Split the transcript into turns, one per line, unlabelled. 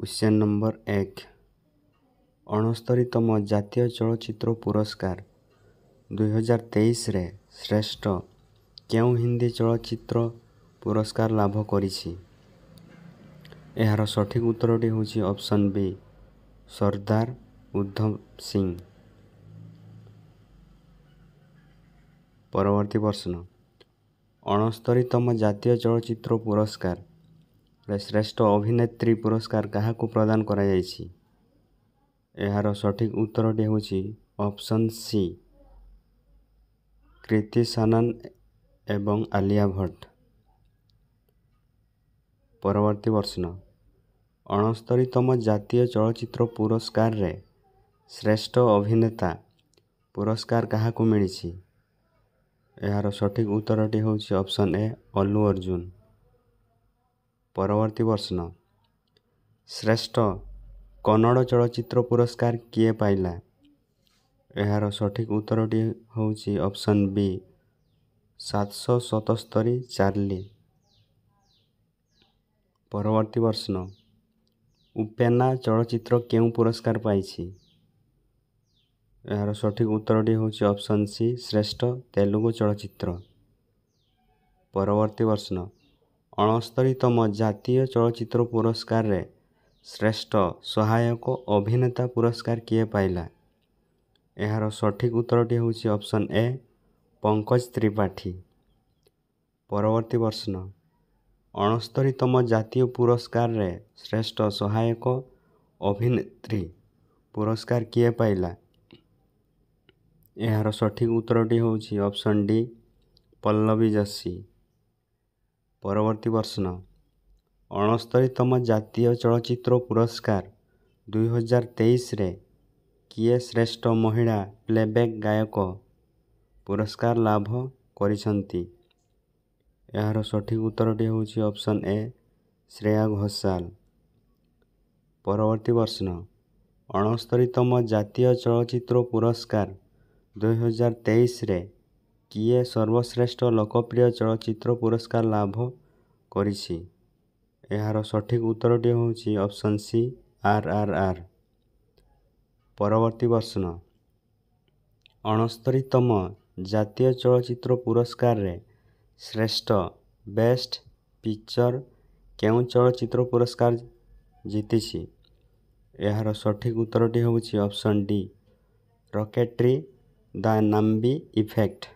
question number এক ଅଣସ୍ତରୀତମ ଜାତୀୟ ଚଳଚ୍ଚିତ୍ର ପୁରସ୍କାର ଦୁଇହଜାର ତେଇଶରେ ଶ୍ରେଷ୍ଠ କେଉଁ ହିନ୍ଦୀ ଚଳଚ୍ଚିତ୍ର ପୁରସ୍କାର ଲାଭ କରିଛି ଏହାର ସଠିକ୍ ଉତ୍ତରଟି ହେଉଛି ଅପସନ୍ ବି ସର୍ଦ୍ଦାର ଉଦ୍ଧବ ସିଂ ପରବର୍ତ୍ତୀ ପ୍ରଶ୍ନ ଅଣସ୍ତରୀତମ ଜାତୀୟ ଚଳଚ୍ଚିତ୍ର ପୁରସ୍କାର ରେ ଶ୍ରେଷ୍ଠ ଅଭିନେତ୍ରୀ ପୁରସ୍କାର କାହାକୁ ପ୍ରଦାନ କରାଯାଇଛି ଏହାର ସଠିକ୍ ଉତ୍ତରଟି ହେଉଛି ଅପସନ୍ ସି କ୍ରିତି ସାନନ୍ ଏବଂ ଆଲିଆ ଭଟ୍ଟ ପରବର୍ତ୍ତୀ ପ୍ରଶ୍ନ ଅଣସ୍ତରିତମ ଜାତୀୟ ଚଳଚ୍ଚିତ୍ର ପୁରସ୍କାରରେ ଶ୍ରେଷ୍ଠ ଅଭିନେତା ପୁରସ୍କାର କାହାକୁ ମିଳିଛି ଏହାର ସଠିକ୍ ଉତ୍ତରଟି ହେଉଛି ଅପସନ୍ ଏ ଅଲ୍ଲୁ ଅର୍ଜୁନ ପରବର୍ତ୍ତୀ ପ୍ରଶ୍ନ ଶ୍ରେଷ୍ଠ କନ୍ନଡ଼ ଚଳଚ୍ଚିତ୍ର ପୁରସ୍କାର କିଏ ପାଇଲା ଏହାର ସଠିକ୍ ଉତ୍ତରଟି ହେଉଛି ଅପ୍ସନ୍ ବି ସାତଶହ ସତସ୍ତରୀ ଚାର୍ଲି ପରବର୍ତ୍ତୀ ପ୍ରଶ୍ନ ଉପେନା ଚଳଚ୍ଚିତ୍ର କେଉଁ ପୁରସ୍କାର ପାଇଛି ଏହାର ସଠିକ୍ ଉତ୍ତରଟି ହେଉଛି ଅପ୍ସନ୍ ସି ଶ୍ରେଷ୍ଠ ତେଲୁଗୁ ଚଳଚ୍ଚିତ୍ର ପରବର୍ତ୍ତୀ ପ୍ରଶ୍ନ ଅଣସ୍ତରୀତମ ଜାତୀୟ ଚଳଚ୍ଚିତ୍ର ପୁରସ୍କାରରେ ଶ୍ରେଷ୍ଠ ସହାୟକ ଅଭିନେତା ପୁରସ୍କାର କିଏ ପାଇଲା ଏହାର ସଠିକ୍ ଉତ୍ତରଟି ହେଉଛି ଅପ୍ସନ୍ ଏ ପଙ୍କଜ ତ୍ରିପାଠୀ ପରବର୍ତ୍ତୀ ପ୍ରଶ୍ନ ଅଣସ୍ତରୀତମ ଜାତୀୟ ପୁରସ୍କାରରେ ଶ୍ରେଷ୍ଠ ସହାୟକ ଅଭିନେତ୍ରୀ ପୁରସ୍କାର କିଏ ପାଇଲା ଏହାର ସଠିକ୍ ଉତ୍ତରଟି ହେଉଛି ଅପ୍ସନ୍ ଡି ପଲ୍ଲବୀ ଯଶୀ ପରବର୍ତ୍ତୀ ପ୍ରଶ୍ନ ଅଣସ୍ତରୀତମ ଜାତୀୟ ଚଳଚ୍ଚିତ୍ର ପୁରସ୍କାର ଦୁଇହଜାର ତେଇଶରେ କିଏ ଶ୍ରେଷ୍ଠ ମହିଳା ପ୍ଲେବ୍ୟାକ୍ ଗାୟକ ପୁରସ୍କାର ଲାଭ କରିଛନ୍ତି ଏହାର ସଠିକ୍ ଉତ୍ତରଟି ହେଉଛି ଅପସନ୍ ଏ ଶ୍ରେୟା ଘୋଷାଲ ପରବର୍ତ୍ତୀ ପ୍ରଶ୍ନ ଅଣସ୍ତରୀତମ ଜାତୀୟ ଚଳଚ୍ଚିତ୍ର ପୁରସ୍କାର ଦୁଇହଜାର ତେଇଶରେ କିଏ ସର୍ବଶ୍ରେଷ୍ଠ ଲୋକପ୍ରିୟ ଚଳଚ୍ଚିତ୍ର ପୁରସ୍କାର ଲାଭ କରିଛି ଏହାର ସଠିକ୍ ଉତ୍ତରଟି ହେଉଛି ଅପସନ୍ ସି ଆର୍ ଆର୍ ଆର୍ ପରବର୍ତ୍ତୀ ପ୍ରଶ୍ନ ଅଣସ୍ତରୀତମ ଜାତୀୟ ଚଳଚ୍ଚିତ୍ର ପୁରସ୍କାରରେ ଶ୍ରେଷ୍ଠ ବେଷ୍ଟ ପିକ୍ଚର୍ କେଉଁ ଚଳଚ୍ଚିତ୍ର ପୁରସ୍କାର ଜିତିଛି ଏହାର ସଠିକ୍ ଉତ୍ତରଟି ହେଉଛି option D rocketry the Nambi effect